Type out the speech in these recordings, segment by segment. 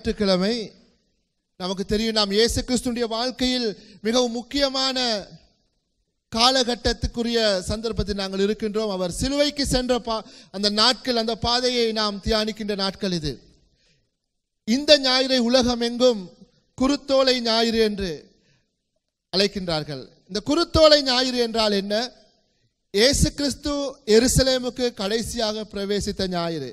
ஞாயிற்றுக்கிழமை நமக்கு தெரியும் நாம் இயேசு கிறிஸ்துடைய வாழ்க்கையில் மிகவும் முக்கியமான காலகட்டத்துக்குரிய சந்தர்ப்பத்தில் நாங்கள் இருக்கின்றோம் அவர் சிலுவைக்கு சென்ற பா அந்த நாட்கள் அந்த பாதையை நாம் தியானிக்கின்ற நாட்கள் இது இந்த ஞாயிறை உலகம் எங்கும் குருத்தோலை ஞாயிறு என்று அழைக்கின்றார்கள் இந்த குருத்தோலை ஞாயிறு என்றால் என்ன ஏசு கிறிஸ்து எருசலேமுக்கு கடைசியாக பிரவேசித்த ஞாயிறு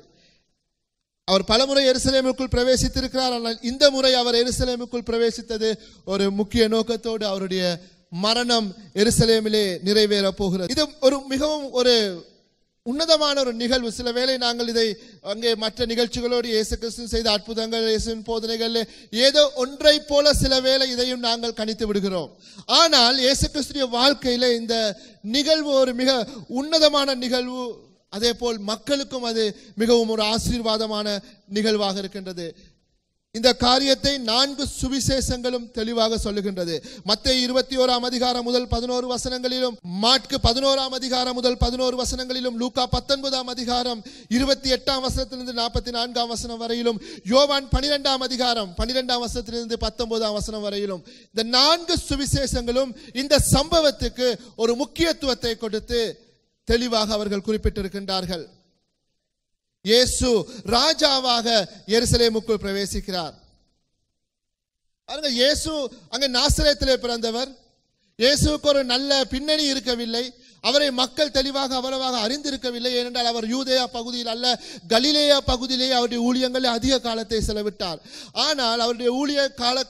அவர் பலமுறை எருசலேமுக்குள் பிரவேசித்திருக்கிறார் ஆனால் இந்த முறை அவர் எருசலேமுக்குள் பிரவேசித்தது ஒரு முக்கிய நோக்கத்தோடு அவருடைய மரணம் எருசலேமிலே நிறைவேற போகிறது இது ஒரு மிகவும் ஒரு உன்னதமான ஒரு நிகழ்வு சில வேளை நாங்கள் இதை அங்கே மற்ற நிகழ்ச்சிகளோடு இயேசு கிறிஸ்து செய்த அற்புதங்கள் இயேசுவின் போதனைகள் ஏதோ ஒன்றை போல சில வேளை இதையும் நாங்கள் கணித்து விடுகிறோம் ஆனால் இயேசு கிறிஸ்துடைய வாழ்க்கையில இந்த நிகழ்வு ஒரு மிக உன்னதமான நிகழ்வு அதே போல் மக்களுக்கும் அது மிகவும் ஒரு ஆசீர்வாதமான நிகழ்வாக இருக்கின்றது இந்த காரியத்தை நான்கு சுவிசேஷங்களும் தெளிவாக சொல்லுகின்றது மத்திய இருபத்தி ஓராம் அதிகாரம் முதல் பதினோரு வசனங்களிலும் மாட்கு பதினோராம் அதிகாரம் முதல் பதினோரு வசனங்களிலும் லூக்கா பத்தொன்பதாம் அதிகாரம் இருபத்தி எட்டாம் வசனத்திலிருந்து நாற்பத்தி நான்காம் வசனம் வரையிலும் யோவான் பனிரெண்டாம் அதிகாரம் பனிரெண்டாம் வசனத்திலிருந்து பத்தொன்பதாம் வசனம் வரையிலும் இந்த நான்கு சுவிசேஷங்களும் இந்த சம்பவத்துக்கு ஒரு முக்கியத்துவத்தை கொடுத்து தெளிவாக அவர்கள் குறிப்பிட்டிருக்கின்றார்கள் இயேசு ராஜாவாக எருசலேமுக்குள் பிரவேசிக்கிறார் இயேசு அங்கே நாசிரியத்திலே பிறந்தவர் இயேசுக்கு ஒரு நல்ல பின்னணி இருக்கவில்லை அவரை மக்கள் தெளிவாக அவ்வளவாக அறிந்திருக்கவில்லை ஏனென்றால் அவர் யூதேயா பகுதியில் அல்ல கலிலேயா பகுதியிலேயே அவருடைய ஊழியங்களில் அதிக காலத்தை செலவிட்டார் ஆனால் அவருடைய ஊழிய கால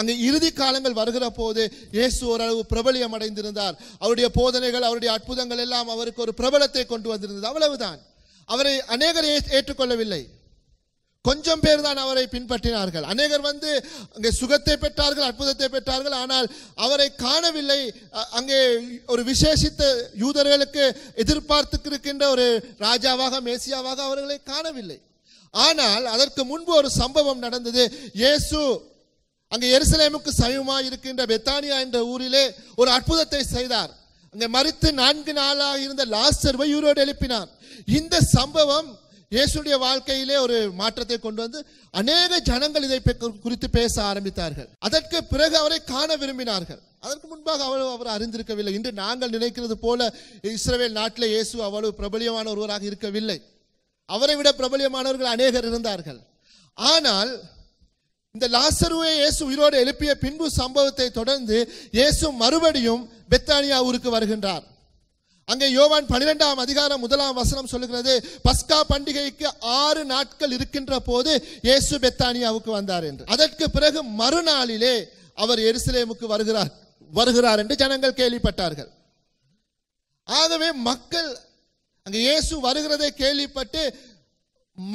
அந்த இறுதி காலங்கள் வருகிற போது இயேசு ஓரளவு பிரபலியம் அடைந்திருந்தார் அவருடைய போதனைகள் அவருடைய அற்புதங்கள் எல்லாம் அவருக்கு ஒரு பிரபலத்தை கொண்டு வந்திருந்தது அவ்வளவுதான் அவரை அநேகர் ஏற்றுக்கொள்ளவில்லை கொஞ்சம் பேர் தான் அவரை பின்பற்றினார்கள் அநேகர் வந்து அங்கே சுகத்தை பெற்றார்கள் அற்புதத்தை பெற்றார்கள் ஆனால் அவரை காணவில்லை அங்கே ஒரு விசேஷித்த யூதர்களுக்கு எதிர்பார்த்து இருக்கின்ற ஒரு ராஜாவாக மேசியாவாக அவர்களை காணவில்லை ஆனால் அதற்கு முன்பு ஒரு சம்பவம் நடந்தது இயேசு அங்கே எருசலேமுக்கு சமயமாக இருக்கின்ற பெத்தானியா என்ற ஊரிலே ஒரு அற்புதத்தை செய்தார் அங்கே மறித்து நான்கு நாளாக இருந்த லாஸ்டர்வை யூரோடு எழுப்பினார் இந்த சம்பவம் இயேசுடைய வாழ்க்கையிலே ஒரு மாற்றத்தை கொண்டு வந்து அநேக ஜனங்கள் இதை குறித்து பேச ஆரம்பித்தார்கள் அதற்கு பிறகு அவரை காண விரும்பினார்கள் அதற்கு முன்பாக அவ்வளவு அவர் அறிந்திருக்கவில்லை இன்று நாங்கள் நினைக்கிறது போல இஸ்ரேல் நாட்டில் இயேசு அவ்வளவு பிரபலியமான ஒருவராக இருக்கவில்லை அவரை விட பிரபலியமானவர்கள் அநேகர் இருந்தார்கள் ஆனால் இந்த லாசருவை இயேசு உயிரோடு எழுப்பிய பின்பு சம்பவத்தை தொடர்ந்து இயேசு மறுபடியும் பெத்தானியா ஊருக்கு வருகின்றார் அங்கே யோவான் பனிரெண்டாம் அதிகாரம் முதலாம் வசனம் சொல்லுகிறது பஸ்கா பண்டிகைக்கு ஆறு நாட்கள் இருக்கின்ற போது இயேசு பெத்தானியாவுக்கு வந்தார் என்று அதற்கு பிறகு மறுநாளிலே அவர் எருசலேமுக்கு வருகிறார் வருகிறார் என்று ஜனங்கள் கேள்விப்பட்டார்கள் ஆகவே மக்கள் அங்கே இயேசு வருகிறதை கேள்விப்பட்டு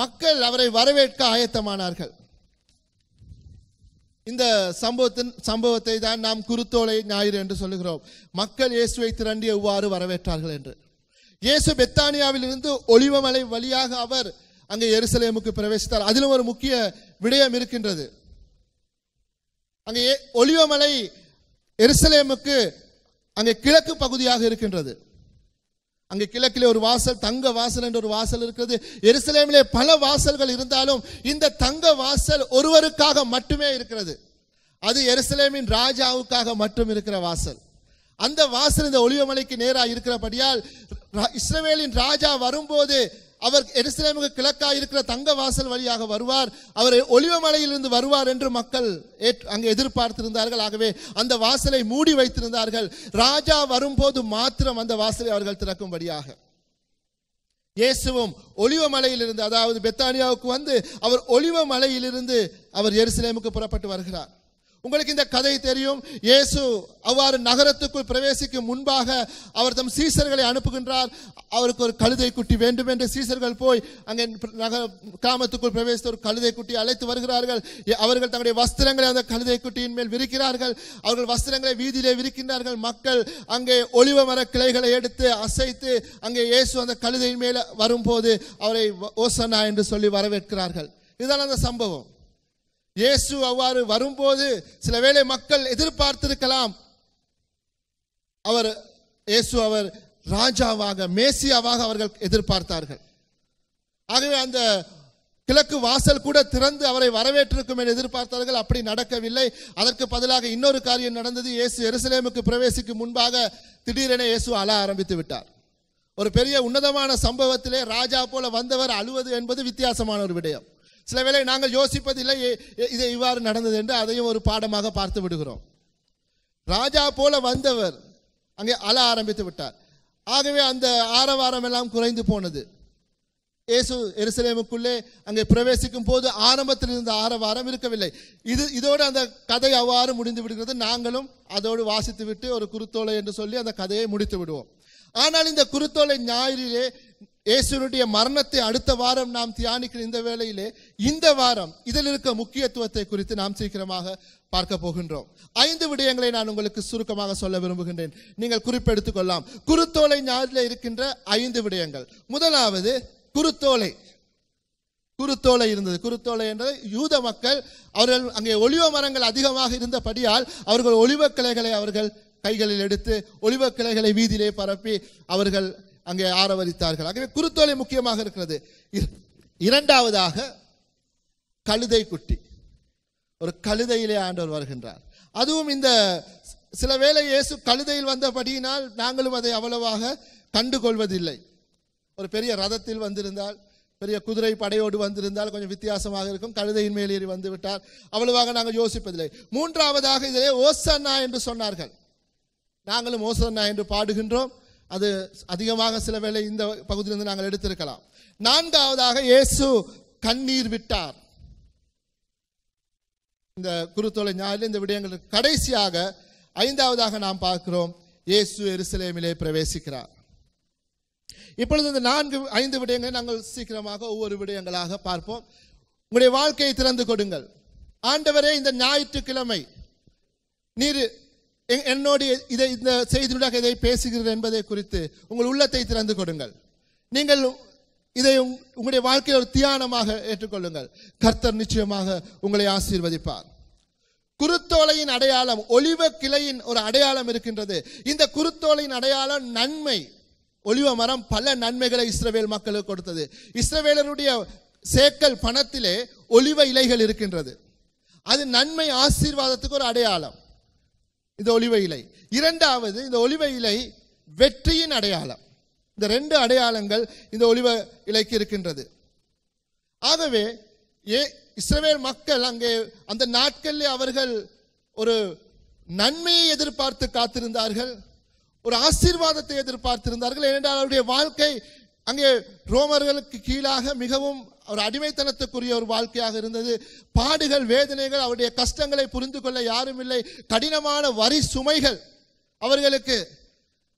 மக்கள் அவரை வரவேற்க ஆயத்தமானார்கள் இந்த சம்பவத்தின் சம்பவத்தை தான் நாம் குருத்தோலை ஞாயிறு என்று சொல்லுகிறோம் மக்கள் இயேசுவை திரண்டி எவ்வாறு வரவேற்றார்கள் என்று இயேசு பெத்தானியாவிலிருந்து ஒளிவமலை வழியாக அவர் அங்கே எருசலேமுக்கு பிரவேசித்தார் அதிலும் ஒரு முக்கிய விடயம் இருக்கின்றது அங்கே ஒளிவமலை எருசலேமுக்கு அங்கே கிழக்கு பகுதியாக இருக்கின்றது அங்கே கிழக்கிலே ஒரு வாசல் தங்க வாசல் என்ற ஒரு வாசல் இருக்கிறது எருசலேமிலே பல வாசல்கள் இருந்தாலும் இந்த தங்க வாசல் ஒருவருக்காக மட்டுமே இருக்கிறது அது எருசலேமின் ராஜாவுக்காக மட்டும் இருக்கிற வாசல் அந்த வாசல் இந்த ஒளிவமலைக்கு நேராக இருக்கிறபடியால் இஸ்ரவேலின் ராஜா வரும்போது அவர் எருசலேமுக்கு கிழக்காக இருக்கிற தங்க வாசல் வழியாக வருவார் அவர் ஒளிவமலையிலிருந்து வருவார் என்று மக்கள் அங்கு எதிர்பார்த்திருந்தார்கள் ஆகவே அந்த வாசலை மூடி வைத்திருந்தார்கள் ராஜா வரும்போது மாத்திரம் அந்த வாசலை அவர்கள் திறக்கும்படியாக இயேசுவும் ஒளிவமலையிலிருந்து அதாவது பெத்தானியாவுக்கு வந்து அவர் ஒளிவமலையிலிருந்து அவர் எருசலேமுக்கு புறப்பட்டு வருகிறார் உங்களுக்கு இந்த கதை தெரியும் இயேசு அவ்வாறு நகரத்துக்குள் பிரவேசிக்கும் முன்பாக அவர் தம் சீசர்களை அனுப்புகின்றார் அவருக்கு ஒரு கழுதை குட்டி வேண்டும் என்று சீசர்கள் போய் அங்கே நகர கிராமத்துக்குள் பிரவேசித்து ஒரு கழுதை குட்டி அழைத்து வருகிறார்கள் அவர்கள் தங்களுடைய வஸ்திரங்களை அந்த கழுதை குட்டியின் மேல் விரிக்கிறார்கள் அவர்கள் வஸ்திரங்களை வீதியிலே விரிக்கின்றார்கள் மக்கள் அங்கே ஒளிவ மர கிளைகளை எடுத்து அசைத்து அங்கே இயேசு அந்த கழுதையின் மேல வரும்போது அவரை ஓசனா என்று சொல்லி வரவேற்கிறார்கள் இதுதான் அந்த சம்பவம் இயேசு அவ்வாறு வரும்போது சில வேளை மக்கள் எதிர்பார்த்திருக்கலாம் அவர் இயேசு அவர் ராஜாவாக மேசியாவாக அவர்கள் எதிர்பார்த்தார்கள் ஆகவே அந்த கிழக்கு வாசல் கூட திறந்து அவரை வரவேற்றிருக்கும் என்று எதிர்பார்த்தார்கள் அப்படி நடக்கவில்லை அதற்கு பதிலாக இன்னொரு காரியம் நடந்தது இயேசு எருசலேமுக்கு பிரவேசிக்கும் முன்பாக திடீரென இயேசு அழ ஆரம்பித்து விட்டார் ஒரு பெரிய உன்னதமான சம்பவத்திலே ராஜா போல வந்தவர் அழுவது என்பது வித்தியாசமான ஒரு விடயம் சில வேளை நாங்கள் யோசிப்பதில்லை இது இவ்வாறு நடந்தது என்று அதையும் ஒரு பாடமாக பார்த்து விடுகிறோம் ராஜா போல வந்தவர் அங்கே அல ஆரம்பித்து விட்டார் ஆகவே அந்த ஆரவாரம் எல்லாம் குறைந்து போனது இயேசு எருசலேமுக்குள்ளே அங்கே பிரவேசிக்கும் போது ஆரம்பத்தில் இருந்த ஆரவாரம் இருக்கவில்லை இது இதோடு அந்த கதை அவ்வாறு முடிந்து விடுகிறது நாங்களும் அதோடு வாசித்து விட்டு ஒரு குருத்தோலை என்று சொல்லி அந்த கதையை முடித்து விடுவோம் ஆனால் இந்த குருத்தோலை ஞாயிறிலே இயேசுனுடைய மரணத்தை அடுத்த வாரம் நாம் தியானிக்கிற இந்த வேளையிலே இந்த வாரம் இதில் இருக்க முக்கியத்துவத்தை குறித்து நாம் சீக்கிரமாக பார்க்க போகின்றோம் ஐந்து விடயங்களை நான் உங்களுக்கு சுருக்கமாக சொல்ல விரும்புகின்றேன் நீங்கள் குறிப்பெடுத்துக் கொள்ளலாம் குருத்தோலை ஞாயிறில் இருக்கின்ற ஐந்து விடயங்கள் முதலாவது குருத்தோலை குருத்தோலை இருந்தது குருத்தோலை என்றது யூத மக்கள் அவர்கள் அங்கே ஒளிவ மரங்கள் அதிகமாக இருந்தபடியால் அவர்கள் ஒளிவ கிளைகளை அவர்கள் கைகளில் எடுத்து ஒளிவ கிளைகளை வீதியிலே பரப்பி அவர்கள் அங்கே ஆரவரித்தார்கள் ஆகவே குருத்தோலை முக்கியமாக இருக்கிறது இரண்டாவதாக கழுதை குட்டி ஒரு கழுதையிலே ஆண்டவர் வருகின்றார் அதுவும் இந்த சில வேளை இயேசு கழுதையில் வந்தபடியினால் நாங்களும் அதை அவ்வளவாக கண்டுகொள்வதில்லை ஒரு பெரிய ரதத்தில் வந்திருந்தால் பெரிய குதிரை படையோடு வந்திருந்தால் கொஞ்சம் வித்தியாசமாக இருக்கும் கழுதையின் மேல் ஏறி வந்து விட்டார் அவ்வளவாக நாங்கள் யோசிப்பதில்லை மூன்றாவதாக இதிலே ஓசன்னா என்று சொன்னார்கள் நாங்களும் ஓசன்னா என்று பாடுகின்றோம் அது அதிகமாக சில வேளை இந்த பகுதியிலிருந்து நாங்கள் எடுத்திருக்கலாம் நான்காவதாக இயேசு கண்ணீர் விட்டார் இந்த குருத்தொலை ஞாயிறு இந்த விடயங்கள் கடைசியாக ஐந்தாவதாக நாம் பார்க்கிறோம் இயேசு எருசலேமிலே பிரவேசிக்கிறார் இப்பொழுது இந்த நான்கு ஐந்து விடயங்களை நாங்கள் சீக்கிரமாக ஒவ்வொரு விடயங்களாக பார்ப்போம் உங்களுடைய வாழ்க்கையை திறந்து கொடுங்கள் ஆண்டவரே இந்த ஞாயிற்றுக்கிழமை நீர் என்னோடு இதை இந்த செய்தியுடாக இதை பேசுகிறேன் என்பதை குறித்து உங்கள் உள்ளத்தை திறந்து கொடுங்கள் நீங்கள் இதை உங்களுடைய வாழ்க்கையில் ஒரு தியானமாக ஏற்றுக்கொள்ளுங்கள் கர்த்தர் நிச்சயமாக உங்களை ஆசீர்வதிப்பார் குருத்தோலையின் அடையாளம் ஒளிவ கிளையின் ஒரு அடையாளம் இருக்கின்றது இந்த குருத்தோலையின் அடையாளம் நன்மை ஒளிவ மரம் பல நன்மைகளை இஸ்ரவேல் மக்களுக்கு கொடுத்தது இஸ்ரவேலருடைய சேக்கல் பணத்திலே ஒளிவ இலைகள் இருக்கின்றது அது நன்மை ஆசீர்வாதத்துக்கு ஒரு அடையாளம் இந்த ஒளிவ இலை இரண்டாவது இந்த ஒளிவ இலை வெற்றியின் அடையாளம் இந்த ரெண்டு அடையாளங்கள் இந்த ஒளிவ இலைக்கு இருக்கின்றது ஆகவே ஏ இஸ்ரவேல் மக்கள் அங்கே அந்த நாட்களில் அவர்கள் ஒரு நன்மையை எதிர்பார்த்து காத்திருந்தார்கள் ஒரு ஆசீர்வாதத்தை எதிர்பார்த்திருந்தார்கள் ஏனென்றால் அவருடைய வாழ்க்கை அங்கே ரோமர்களுக்கு கீழாக மிகவும் ஒரு அடிமைத்தனத்துக்குரிய ஒரு வாழ்க்கையாக இருந்தது பாடுகள் வேதனைகள் அவருடைய கஷ்டங்களை புரிந்து கொள்ள யாரும் இல்லை கடினமான வரி சுமைகள் அவர்களுக்கு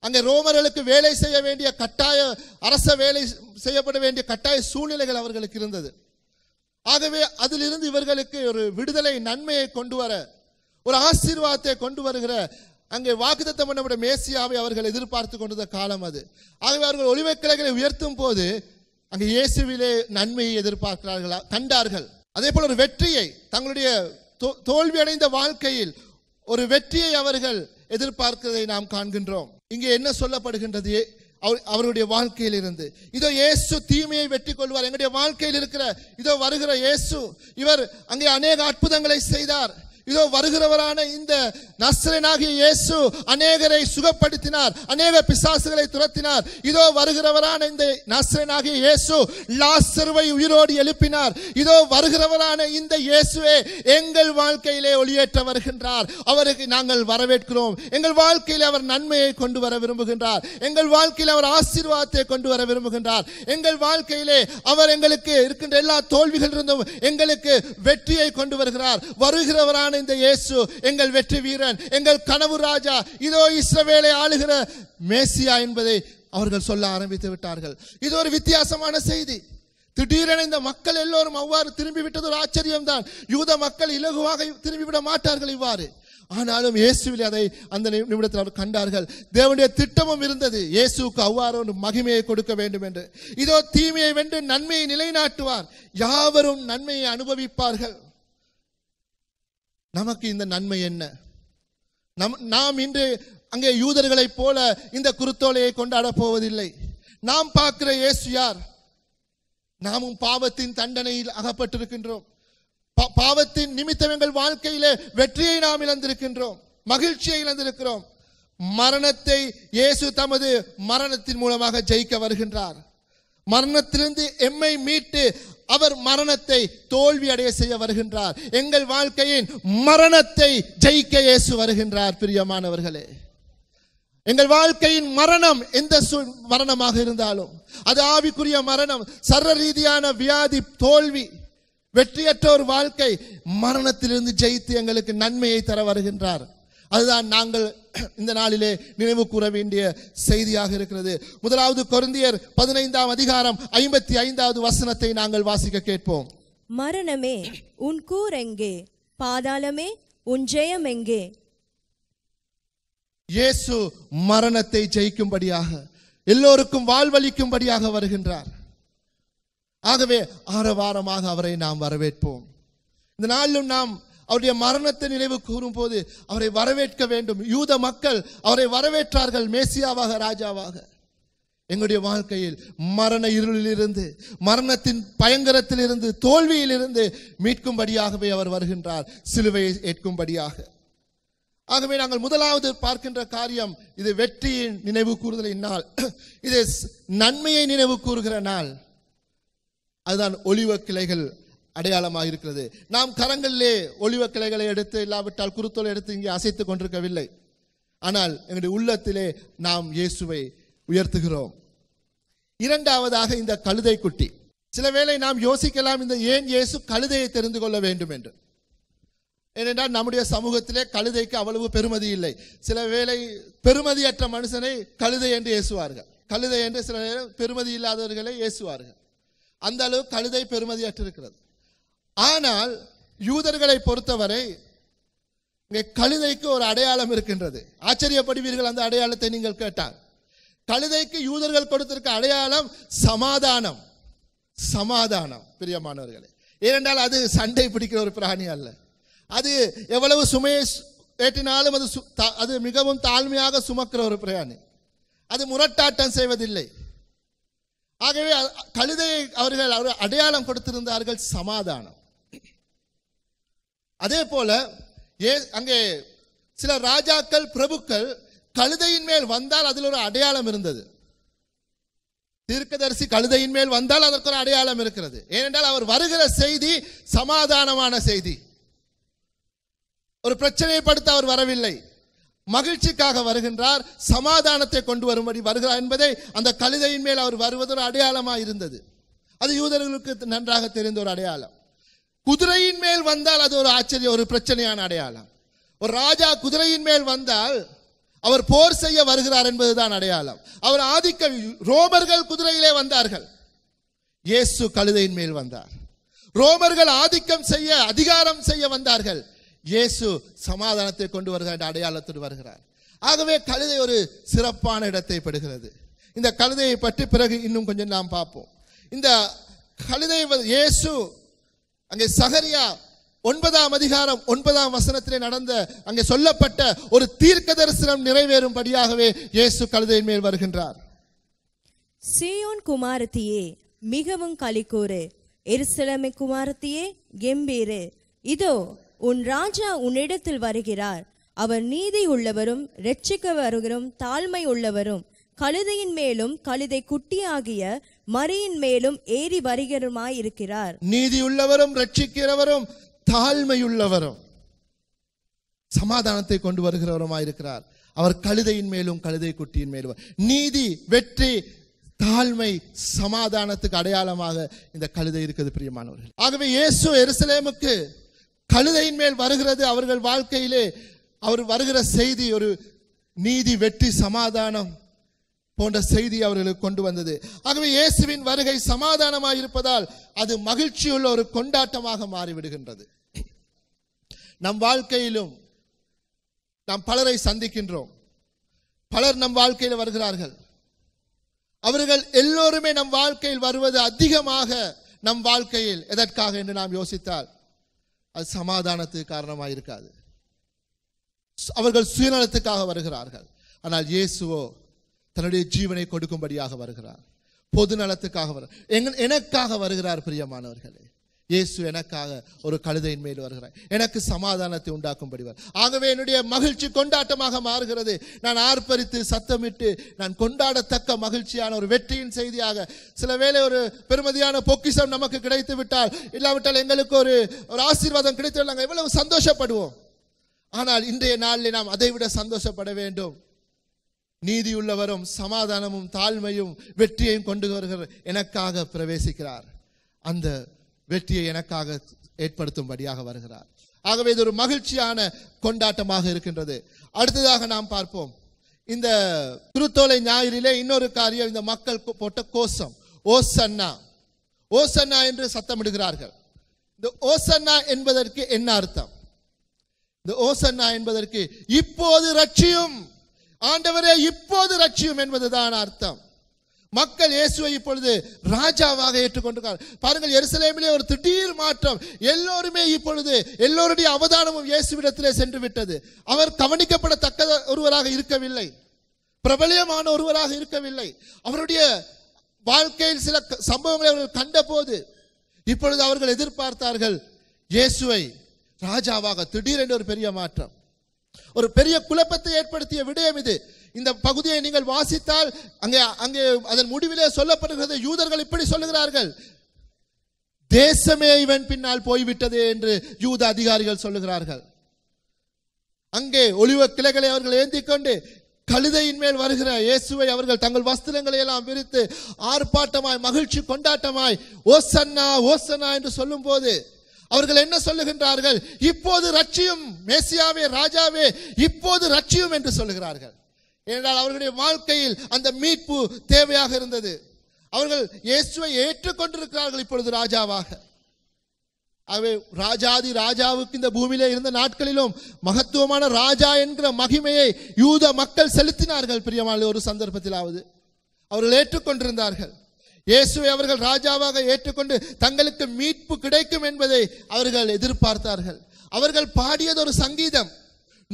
அங்கே ரோமர்களுக்கு வேலை செய்ய வேண்டிய கட்டாய அரச வேலை செய்யப்பட வேண்டிய கட்டாய சூழ்நிலைகள் அவர்களுக்கு இருந்தது ஆகவே அதிலிருந்து இவர்களுக்கு ஒரு விடுதலை நன்மையை கொண்டு வர ஒரு ஆசீர்வாதத்தை கொண்டு வருகிற அங்கே வாக்குத்தத்தம் பண்ணப்பட்ட மேசியாவை அவர்கள் எதிர்பார்த்து கொண்டிருந்த காலம் அது ஆகவே அவர்கள் ஒளிவை கிளைகளை உயர்த்தும் போது அங்கே இயேசுவிலே நன்மையை எதிர்பார்க்கிறார்களா கண்டார்கள் அதே போல் ஒரு வெற்றியை தங்களுடைய தோல்வியடைந்த வாழ்க்கையில் ஒரு வெற்றியை அவர்கள் எதிர்பார்க்கிறதை நாம் காண்கின்றோம் இங்கே என்ன சொல்லப்படுகின்றது அவருடைய வாழ்க்கையில் இருந்து இதோ இயேசு தீமையை வெற்றி கொள்வார் எங்களுடைய வாழ்க்கையில் இருக்கிற இதோ வருகிற இயேசு இவர் அங்கே அநேக அற்புதங்களை செய்தார் இதோ வருகிறவரான இந்த நஸ்ரனாகிய இயேசு அநேகரை சுகப்படுத்தினார் அநேக பிசாசுகளை துரத்தினார் இதோ வருகிறவரான இந்த நஸ்ரனாகிய இயேசு லாசர்வை உயிரோடு எழுப்பினார் இதோ வருகிறவரான இந்த இயேசுவே எங்கள் வாழ்க்கையிலே ஒளியேற்ற வருகின்றார் அவருக்கு நாங்கள் வரவேற்கிறோம் எங்கள் வாழ்க்கையில் அவர் நன்மையை கொண்டு வர விரும்புகின்றார் எங்கள் வாழ்க்கையில் அவர் ஆசீர்வாதத்தை கொண்டு வர விரும்புகின்றார் எங்கள் வாழ்க்கையிலே அவர் எங்களுக்கு இருக்கின்ற எல்லா தோல்விகள் இருந்தும் எங்களுக்கு வெற்றியை கொண்டு வருகிறார் வருகிறவரான ஆண்டவரான இந்த இயேசு எங்கள் வெற்றி வீரன் எங்கள் கனவு ராஜா இதோ இஸ்ரவேலை ஆளுகிற மேசியா என்பதை அவர்கள் சொல்ல ஆரம்பித்து விட்டார்கள் இது ஒரு வித்தியாசமான செய்தி திடீரென இந்த மக்கள் எல்லோரும் அவ்வாறு திரும்பிவிட்டது ஒரு ஆச்சரியம்தான் யூத மக்கள் இலகுவாக திரும்பிவிட மாட்டார்கள் இவ்வாறு ஆனாலும் இயேசுவில் அதை அந்த நிமிடத்தில் அவர் கண்டார்கள் தேவனுடைய திட்டமும் இருந்தது இயேசுக்கு அவ்வாறு ஒரு மகிமையை கொடுக்க வேண்டும் என்று இதோ தீமையை வென்று நன்மையை நிலைநாட்டுவார் யாவரும் நன்மையை அனுபவிப்பார்கள் நமக்கு இந்த நன்மை என்ன நம் நாம் இன்று அங்கே யூதர்களைப் போல இந்த குருத்தோலையை கொண்டாடப் போவதில்லை நாம் பார்க்கிற இயேசு யார் நாமும் பாவத்தின் தண்டனையில் அகப்பட்டிருக்கின்றோம் பாவத்தின் நிமித்தம் எங்கள் வாழ்க்கையிலே வெற்றியை நாம் இழந்திருக்கின்றோம் மகிழ்ச்சியை இழந்திருக்கிறோம் மரணத்தை இயேசு தமது மரணத்தின் மூலமாக ஜெயிக்க வருகின்றார் மரணத்திலிருந்து எம்மை மீட்டு அவர் மரணத்தை தோல்வி அடைய செய்ய வருகின்றார் எங்கள் வாழ்க்கையின் மரணத்தை ஜெயிக்க இயேசு வருகின்றார் பிரியமானவர்களே எங்கள் வாழ்க்கையின் மரணம் எந்த மரணமாக இருந்தாலும் அது ஆவிக்குரிய மரணம் சர்வ ரீதியான வியாதி தோல்வி வெற்றியற்ற ஒரு வாழ்க்கை மரணத்திலிருந்து ஜெயித்து எங்களுக்கு நன்மையை தர வருகின்றார் அதுதான் நாங்கள் இந்த நாளிலே நினைவு கூற வேண்டிய செய்தியாக இருக்கிறது முதலாவது கொருந்தியர் பதினைந்தாம் அதிகாரம் ஐம்பத்தி ஐந்தாவது வசனத்தை நாங்கள் வாசிக்க கேட்போம் மரணமே உன் கூர் எங்கே பாதாளமே உன் ஜெயம் எங்கே இயேசு மரணத்தை ஜெயிக்கும்படியாக எல்லோருக்கும் வாழ்வழிக்கும்படியாக வருகின்றார் ஆகவே ஆரவாரமாக அவரை நாம் வரவேற்போம் இந்த நாளிலும் நாம் அவருடைய மரணத்தை நினைவு கூறும் போது அவரை வரவேற்க வேண்டும் யூத மக்கள் அவரை வரவேற்றார்கள் மேசியாவாக ராஜாவாக எங்களுடைய வாழ்க்கையில் மரண இருளிலிருந்து மரணத்தின் பயங்கரத்திலிருந்து தோல்வியிலிருந்து மீட்கும்படியாகவே அவர் வருகின்றார் சிலுவையை ஏற்கும்படியாக ஆகவே நாங்கள் முதலாவது பார்க்கின்ற காரியம் இது வெற்றியின் நினைவு கூறுதலின் நாள் இது நன்மையை நினைவு கூறுகிற நாள் அதுதான் ஒளிவ கிளைகள் அடையாளமாக இருக்கிறது நாம் கரங்களிலே ஒளிவ கிளைகளை எடுத்து இல்லாவிட்டால் குருத்தோலை எடுத்து இங்கே அசைத்து கொண்டிருக்கவில்லை ஆனால் எங்களுடைய உள்ளத்திலே நாம் இயேசுவை உயர்த்துகிறோம் இரண்டாவதாக இந்த கழுதை குட்டி சில வேளை நாம் யோசிக்கலாம் இந்த ஏன் இயேசு கழுதையை தெரிந்து கொள்ள வேண்டும் என்று ஏனென்றால் நம்முடைய சமூகத்திலே கழுதைக்கு அவ்வளவு பெருமதி இல்லை சில வேளை பெருமதியற்ற மனுஷனை கழுதை என்று ஏசுவார்கள் கழுதை என்று சில பெருமதி இல்லாதவர்களை ஏசுவார்கள் அந்த அளவு கழுதை பெருமதியற்றிருக்கிறது ஆனால் யூதர்களை பொறுத்தவரை இங்கே கழுதைக்கு ஒரு அடையாளம் இருக்கின்றது ஆச்சரியப்படுவீர்கள் அந்த அடையாளத்தை நீங்கள் கேட்டால் கழுதைக்கு யூதர்கள் கொடுத்திருக்க அடையாளம் சமாதானம் சமாதானம் பிரியமானவர்களே ஏனென்றால் அது சண்டை பிடிக்கிற ஒரு பிராணி அல்ல அது எவ்வளவு சுமையை ஏற்றினாலும் அது அது மிகவும் தாழ்மையாக சுமக்கிற ஒரு பிராணி அது முரட்டாட்டம் செய்வதில்லை ஆகவே கழுதையை அவர்கள் அடையாளம் கொடுத்திருந்தார்கள் சமாதானம் அதே போல ஏ அங்கே சில ராஜாக்கள் பிரபுக்கள் கழுதையின் மேல் வந்தால் அதில் ஒரு அடையாளம் இருந்தது தீர்க்கதரிசி கழுதையின் மேல் வந்தால் அதற்கு ஒரு அடையாளம் இருக்கிறது ஏனென்றால் அவர் வருகிற செய்தி சமாதானமான செய்தி ஒரு பிரச்சனையை படுத்த அவர் வரவில்லை மகிழ்ச்சிக்காக வருகின்றார் சமாதானத்தை கொண்டு வரும்படி வருகிறார் என்பதை அந்த கழுதையின் மேல் அவர் வருவது ஒரு அடையாளமாக இருந்தது அது யூதர்களுக்கு நன்றாக தெரிந்த ஒரு அடையாளம் குதிரையின் மேல் வந்தால் அது ஒரு ஆச்சரிய ஒரு பிரச்சனையான அடையாளம் ஒரு ராஜா குதிரையின் மேல் வந்தால் அவர் போர் செய்ய வருகிறார் என்பதுதான் அடையாளம் அவர் ஆதிக்க ரோமர்கள் குதிரையிலே வந்தார்கள் இயேசு கழுதையின் மேல் வந்தார் ரோமர்கள் ஆதிக்கம் செய்ய அதிகாரம் செய்ய வந்தார்கள் இயேசு சமாதானத்தை கொண்டு வருகிற அடையாளத்தோடு வருகிறார் ஆகவே கழுதை ஒரு சிறப்பான இடத்தை பெறுகிறது இந்த கழுதையை பற்றி பிறகு இன்னும் கொஞ்சம் நாம் பார்ப்போம் இந்த கழுதை இயேசு அங்கே சகரியா ஒன்பதாம் அதிகாரம் ஒன்பதாம் வசனத்திலே நடந்த அங்கே சொல்லப்பட்ட ஒரு தீர்க்க தரிசனம் நிறைவேறும்படியாகவே இயேசு கழுதையின் மேல் வருகின்றார் சியோன் குமாரத்தியே மிகவும் கலிக்கூறு எருசலமை குமாரத்தியே கெம்பீரு இதோ உன் ராஜா உன்னிடத்தில் வருகிறார் அவர் நீதி உள்ளவரும் ரட்சிக்க வருகிறோம் தாழ்மை உள்ளவரும் கழுதையின் மேலும் கழுதை குட்டியாகிய மரியின் மேலும் ஏறி வருகிறமாய் இருக்கிறார் உள்ளவரும் ரட்சிக்கிறவரும் தாழ்மையுள்ளவரும் சமாதானத்தை கொண்டு வருகிறவருமாய் இருக்கிறார் அவர் கழுதையின் மேலும் கழுதை குட்டியின் மேலும் நீதி வெற்றி தாழ்மை சமாதானத்துக்கு அடையாளமாக இந்த கழுதை இருக்குது பிரியமானவர்கள் ஆகவே இயேசு எருசலேமுக்கு கழுதையின் மேல் வருகிறது அவர்கள் வாழ்க்கையிலே அவர் வருகிற செய்தி ஒரு நீதி வெற்றி சமாதானம் போன்ற செய்தி அவர்களுக்கு கொண்டு வந்தது ஆகவே இயேசுவின் வருகை சமாதானமாக இருப்பதால் அது மகிழ்ச்சியுள்ள ஒரு கொண்டாட்டமாக மாறிவிடுகின்றது நம் வாழ்க்கையிலும் நாம் பலரை சந்திக்கின்றோம் பலர் நம் வாழ்க்கையில் வருகிறார்கள் அவர்கள் எல்லோருமே நம் வாழ்க்கையில் வருவது அதிகமாக நம் வாழ்க்கையில் எதற்காக என்று நாம் யோசித்தால் அது சமாதானத்துக்கு காரணமாக இருக்காது அவர்கள் சுயநலத்துக்காக வருகிறார்கள் ஆனால் இயேசுவோ தன்னுடைய ஜீவனை கொடுக்கும்படியாக வருகிறார் பொது நலத்துக்காக வர எனக்காக வருகிறார் பிரியமானவர்களே இயேசு எனக்காக ஒரு கழுதையின் மேல் வருகிறார் எனக்கு சமாதானத்தை உண்டாக்கும்படி வர ஆகவே என்னுடைய மகிழ்ச்சி கொண்டாட்டமாக மாறுகிறது நான் ஆர்ப்பரித்து சத்தமிட்டு நான் கொண்டாடத்தக்க மகிழ்ச்சியான ஒரு வெற்றியின் செய்தியாக சில வேளை ஒரு பெருமதியான பொக்கிசம் நமக்கு கிடைத்து விட்டால் இல்லாவிட்டால் எங்களுக்கு ஒரு ஒரு ஆசீர்வாதம் கிடைத்து நாங்கள் எவ்வளவு சந்தோஷப்படுவோம் ஆனால் இன்றைய நாளில் நாம் அதைவிட சந்தோஷப்பட வேண்டும் நீதியுள்ளவரும் சமாதானமும் தாழ்மையும் வெற்றியையும் கொண்டு வருகிற எனக்காக பிரவேசிக்கிறார் அந்த வெற்றியை எனக்காக ஏற்படுத்தும்படியாக வருகிறார் ஆகவே இது ஒரு மகிழ்ச்சியான கொண்டாட்டமாக இருக்கின்றது அடுத்ததாக நாம் பார்ப்போம் இந்த திருத்தோலை ஞாயிறிலே இன்னொரு காரியம் இந்த மக்கள் போட்ட கோஷம் ஓசன்னா ஓசன்னா என்று சத்தமிடுகிறார்கள் இந்த ஓசன்னா என்பதற்கு என்ன அர்த்தம் இந்த ஓசன்னா என்பதற்கு இப்போது ரட்சியும் ஆண்டவரே இப்போது ரட்சியும் என்பதுதான் அர்த்தம் மக்கள் இயேசுவை இப்பொழுது ராஜாவாக ஏற்றுக்கொண்டிருக்கார் பாருங்கள் எருசலேமிலே ஒரு திடீர் மாற்றம் எல்லோருமே இப்பொழுது எல்லோருடைய அவதானமும் இயேசுவிடத்திலே சென்று விட்டது அவர் கவனிக்கப்படத்தக்க ஒருவராக இருக்கவில்லை பிரபலியமான ஒருவராக இருக்கவில்லை அவருடைய வாழ்க்கையில் சில சம்பவங்களை அவர்கள் கண்டபோது இப்பொழுது அவர்கள் எதிர்பார்த்தார்கள் இயேசுவை ராஜாவாக திடீரென்று ஒரு பெரிய மாற்றம் ஒரு பெரிய குழப்பத்தை ஏற்படுத்திய விடயம் இது இந்த பகுதியை நீங்கள் வாசித்தால் அங்கே அங்கே அதன் முடிவிலே சொல்லப்படுகிறது யூதர்கள் இப்படி சொல்லுகிறார்கள் தேசமே இவன் பின்னால் போய்விட்டது என்று யூத அதிகாரிகள் சொல்லுகிறார்கள் அங்கே ஒளிவ கிளைகளை அவர்கள் ஏந்தி கொண்டு கழுதையின் மேல் வருகிற இயேசுவை அவர்கள் தங்கள் வஸ்திரங்களை எல்லாம் விரித்து ஆர்ப்பாட்டமாய் மகிழ்ச்சி கொண்டாட்டமாய் ஓசன்னா ஓசன்னா என்று சொல்லும் போது அவர்கள் என்ன சொல்லுகின்றார்கள் இப்போது ரட்சியும் மேசியாவே ராஜாவே இப்போது ரட்சியும் என்று சொல்லுகிறார்கள் ஏனென்றால் அவர்களுடைய வாழ்க்கையில் அந்த மீட்பு தேவையாக இருந்தது அவர்கள் இயேசுவை ஏற்றுக்கொண்டிருக்கிறார்கள் இப்பொழுது ராஜாவாக ஆகவே ராஜாதி ராஜாவுக்கு இந்த பூமியில இருந்த நாட்களிலும் மகத்துவமான ராஜா என்கிற மகிமையை யூத மக்கள் செலுத்தினார்கள் பிரியமான ஒரு சந்தர்ப்பத்திலாவது அவர்கள் ஏற்றுக்கொண்டிருந்தார்கள் இயேசுவை அவர்கள் ராஜாவாக ஏற்றுக்கொண்டு தங்களுக்கு மீட்பு கிடைக்கும் என்பதை அவர்கள் எதிர்பார்த்தார்கள் அவர்கள் பாடியது ஒரு சங்கீதம்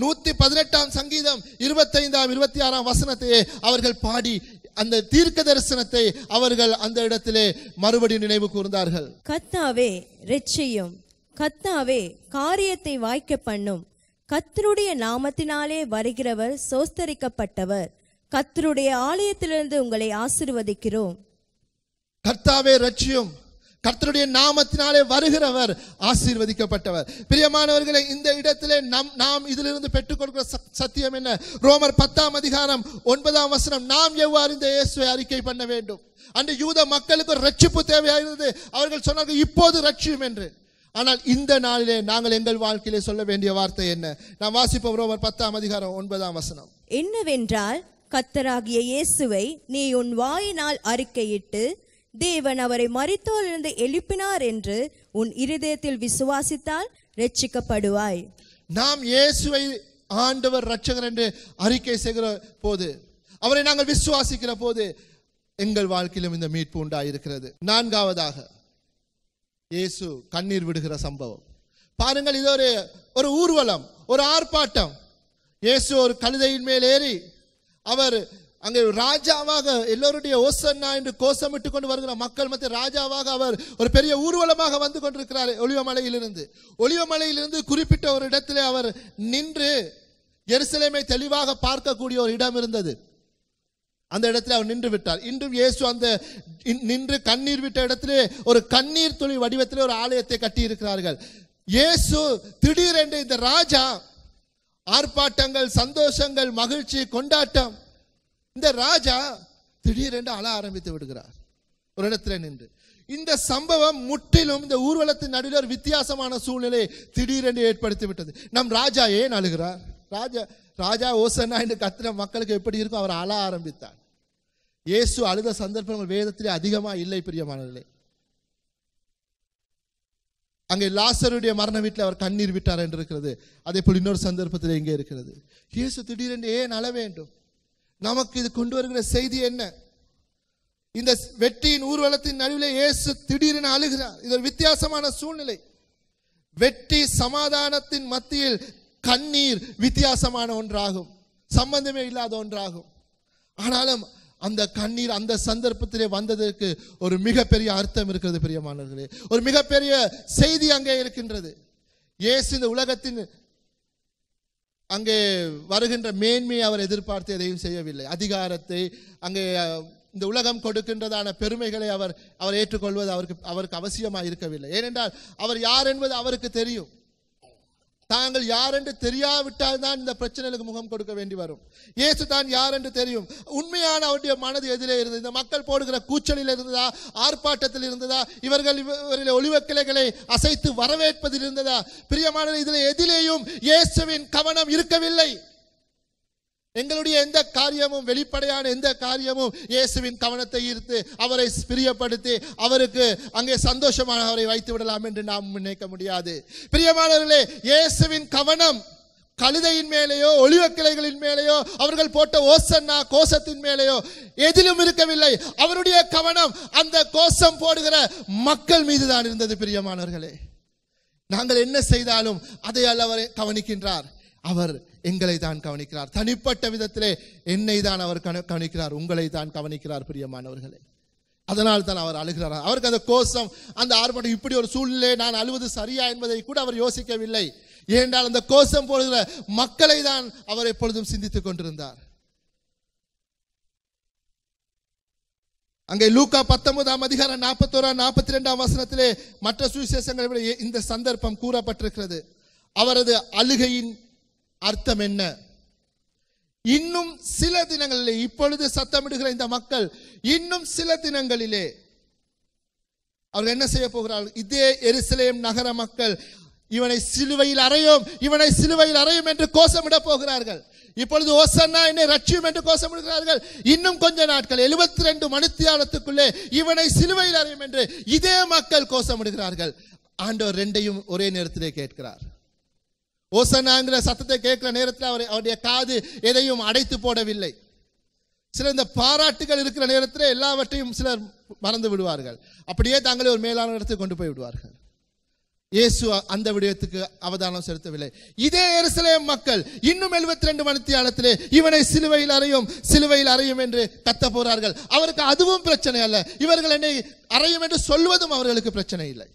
நூத்தி பதினெட்டாம் சங்கீதம் இருபத்தைந்தாம் இருபத்தி ஆறாம் வசனத்தையே அவர்கள் பாடி அந்த தீர்க்க தரிசனத்தை அவர்கள் அந்த இடத்திலே மறுபடி நினைவு கூர்ந்தார்கள் கத்தாவே ரெச்சையும் கத்தாவே காரியத்தை வாய்க்க பண்ணும் கத்தருடைய நாமத்தினாலே வருகிறவர் சோஸ்தரிக்கப்பட்டவர் கத்தருடைய ஆலயத்திலிருந்து உங்களை ஆசிர்வதிக்கிறோம் கர்த்தாவே ரட்சியும் கர்த்தருடைய நாமத்தினாலே வருகிறவர் ஆசீர்வதிக்கப்பட்டவர் பிரியமானவர்களை இந்த இடத்திலே நம் நாம் இதிலிருந்து பெற்றுக்கொள்கிற சத்தியம் என்ன ரோமர் பத்தாம் அதிகாரம் ஒன்பதாம் வசனம் நாம் எவ்வாறு இந்த இயேசுவை அறிக்கை பண்ண வேண்டும் அன்று யூத மக்களுக்கு ரட்சிப்பு தேவையாயிருந்தது அவர்கள் சொன்னார்கள் இப்போது ரட்சியும் என்று ஆனால் இந்த நாளிலே நாங்கள் எங்கள் வாழ்க்கையிலே சொல்ல வேண்டிய வார்த்தை என்ன நாம் வாசிப்போம் ரோமர் பத்தாம் அதிகாரம் ஒன்பதாம் வசனம் என்னவென்றால் கத்தராகிய இயேசுவை நீ உன் வாயினால் அறிக்கையிட்டு தேவன் அவரை இருந்து எழுப்பினார் என்று உன் இருதயத்தில் விசுவாசித்தால் ரட்சிக்கப்படுவாய் நாம் இயேசுவை ஆண்டவர் ரட்சகர் என்று அறிக்கை செய்கிற போது அவரை நாங்கள் விசுவாசிக்கிற போது எங்கள் வாழ்க்கையிலும் இந்த மீட்பு உண்டாயிருக்கிறது நான்காவதாக இயேசு கண்ணீர் விடுகிற சம்பவம் பாருங்கள் இது ஒரு ஒரு ஊர்வலம் ஒரு ஆர்ப்பாட்டம் இயேசு ஒரு கழுதையின் மேல் ஏறி அவர் அங்கே ராஜாவாக எல்லோருடைய ஓசன்னா என்று கோஷமிட்டு கொண்டு வருகிற மக்கள் மத்திய ராஜாவாக அவர் ஒரு பெரிய ஊர்வலமாக வந்து கொண்டிருக்கிறார் ஒளிவமலையிலிருந்து ஒளிவமலையிலிருந்து குறிப்பிட்ட ஒரு இடத்திலே அவர் நின்று எருசலேமை தெளிவாக பார்க்கக்கூடிய ஒரு இடம் இருந்தது அந்த இடத்துல அவர் நின்று விட்டார் இன்றும் இயேசு அந்த நின்று கண்ணீர் விட்ட இடத்திலே ஒரு கண்ணீர் துளி வடிவத்திலே ஒரு ஆலயத்தை கட்டியிருக்கிறார்கள் இயேசு திடீரென்று இந்த ராஜா ஆர்ப்பாட்டங்கள் சந்தோஷங்கள் மகிழ்ச்சி கொண்டாட்டம் இந்த ராஜா திடீரென்று அழ ஆரம்பித்து விடுகிறார் ஒரு இடத்துல நின்று இந்த சம்பவம் முற்றிலும் இந்த ஊர்வலத்தின் நடுவில் ஒரு வித்தியாசமான சூழ்நிலை திடீரென்று ஏற்படுத்தி விட்டது நம் ராஜா ஏன் அழுகிறார் ராஜா ராஜா ஓசன்னா என்று கத்திர மக்களுக்கு எப்படி இருக்கும் அவர் அழ ஆரம்பித்தார் இயேசு அழுத சந்தர்ப்பங்கள் வேதத்திலே அதிகமாக இல்லை பிரியமானவர்களே அங்கே லாசருடைய மரண வீட்டில் அவர் கண்ணீர் விட்டார் என்று இருக்கிறது அதே போல் இன்னொரு சந்தர்ப்பத்தில் இங்கே இருக்கிறது இயேசு திடீரென்று ஏன் அழ வேண்டும் நமக்கு இது கொண்டு வருகிற செய்தி என்ன இந்த வெற்றியின் ஊர்வலத்தின் நடுவில் இயேசு திடீரென அழுகிறார் இது ஒரு வித்தியாசமான சூழ்நிலை வெற்றி சமாதானத்தின் மத்தியில் கண்ணீர் வித்தியாசமான ஒன்றாகும் சம்பந்தமே இல்லாத ஒன்றாகும் ஆனாலும் அந்த கண்ணீர் அந்த சந்தர்ப்பத்திலே வந்ததற்கு ஒரு மிகப்பெரிய அர்த்தம் இருக்கிறது பிரியமானவர்களே ஒரு மிகப்பெரிய செய்தி அங்கே இருக்கின்றது இயேசு இந்த உலகத்தின் அங்கே வருகின்ற மேன்மையை அவர் எதிர்பார்த்து எதையும் செய்யவில்லை அதிகாரத்தை அங்கே இந்த உலகம் கொடுக்கின்றதான பெருமைகளை அவர் அவர் ஏற்றுக்கொள்வது அவருக்கு அவருக்கு அவசியமாக இருக்கவில்லை ஏனென்றால் அவர் யார் என்பது அவருக்கு தெரியும் தாங்கள் யார் என்று தெரியாவிட்டால் தான் இந்த பிரச்சனைகளுக்கு முகம் கொடுக்க வேண்டி வரும் இயேசு தான் யார் என்று தெரியும் உண்மையான அவருடைய மனது எதிலே இருந்தது இந்த மக்கள் போடுகிற கூச்சலில் இருந்ததா ஆர்ப்பாட்டத்தில் இருந்ததா இவர்கள் இவர்களை ஒளிவ கிளைகளை அசைத்து வரவேற்பதில் இருந்ததா பிரியமான இதில் எதிலேயும் இயேசுவின் கவனம் இருக்கவில்லை எங்களுடைய எந்த காரியமும் வெளிப்படையான எந்த காரியமும் இயேசுவின் கவனத்தை ஈர்த்து அவரை பிரியப்படுத்தி அவருக்கு அங்கே சந்தோஷமான அவரை வைத்து விடலாம் என்று நாம் நினைக்க முடியாது பிரியமானவர்களே இயேசுவின் கவனம் கழுதையின் மேலேயோ ஒளிவ கிளைகளின் மேலேயோ அவர்கள் போட்ட ஓசன்னா கோஷத்தின் மேலேயோ எதிலும் இருக்கவில்லை அவருடைய கவனம் அந்த கோஷம் போடுகிற மக்கள் மீதுதான் இருந்தது பிரியமானவர்களே நாங்கள் என்ன செய்தாலும் அதை அவரை கவனிக்கின்றார் அவர் எங்களை தான் கவனிக்கிறார் தனிப்பட்ட விதத்திலே என்னை தான் அவர் கவனிக்கிறார் உங்களை தான் கவனிக்கிறார் பிரியமானவர்களே அதனால் தான் அவர் அழுகிறார் அவருக்கு அந்த கோஷம் அந்த ஆர்ப்பாட்டம் இப்படி ஒரு சூழ்நிலை நான் அழுவது சரியா என்பதை கூட அவர் யோசிக்கவில்லை ஏனென்றால் அந்த கோஷம் போடுகிற மக்களை தான் அவர் எப்பொழுதும் சிந்தித்துக் கொண்டிருந்தார் அங்கே லூக்கா பத்தொன்பதாம் அதிகாரம் நாற்பத்தோரா நாற்பத்தி ரெண்டாம் வசனத்திலே மற்ற சுவிசேஷங்களை விட இந்த சந்தர்ப்பம் கூறப்பட்டிருக்கிறது அவரது அழுகையின் அர்த்தம் என்ன இன்னும் சில தினங்களிலே இப்பொழுது சத்தமிடுகிற இந்த மக்கள் இன்னும் சில தினங்களிலே அவர் என்ன செய்ய போகிறார்கள் இதே எருசலேம் நகர மக்கள் இவனை சிலுவையில் அறையும் இவனை சிலுவையில் அறையும் என்று கோஷமிட போகிறார்கள் இப்பொழுது ஓசன்னா என்னை ரட்சியும் என்று கோஷமிடுகிறார்கள் இன்னும் கொஞ்ச நாட்கள் எழுபத்தி ரெண்டு மனுத்தியாலத்துக்குள்ளே இவனை சிலுவையில் அறையும் என்று இதே மக்கள் கோஷமிடுகிறார்கள் ஆண்டவர் ரெண்டையும் ஒரே நேரத்திலே கேட்கிறார் ஓசனாங்கிற சத்தத்தை கேட்கிற நேரத்தில் அவர் அவருடைய காது எதையும் அடைத்து போடவில்லை சில இந்த பாராட்டுகள் இருக்கிற நேரத்தில் எல்லாவற்றையும் சிலர் மறந்து விடுவார்கள் அப்படியே தாங்களே ஒரு மேலான இடத்துக்கு கொண்டு போய் விடுவார்கள் இயேசு அந்த விடயத்துக்கு அவதானம் செலுத்தவில்லை இதே எரிசலே மக்கள் இன்னும் எழுபத்தி ரெண்டு மணித்தியாலத்திலே இவனை சிலுவையில் அறையும் சிலுவையில் அறையும் என்று கத்த போறார்கள் அவருக்கு அதுவும் பிரச்சனை அல்ல இவர்கள் என்னை அறையும் என்று சொல்வதும் அவர்களுக்கு பிரச்சனை இல்லை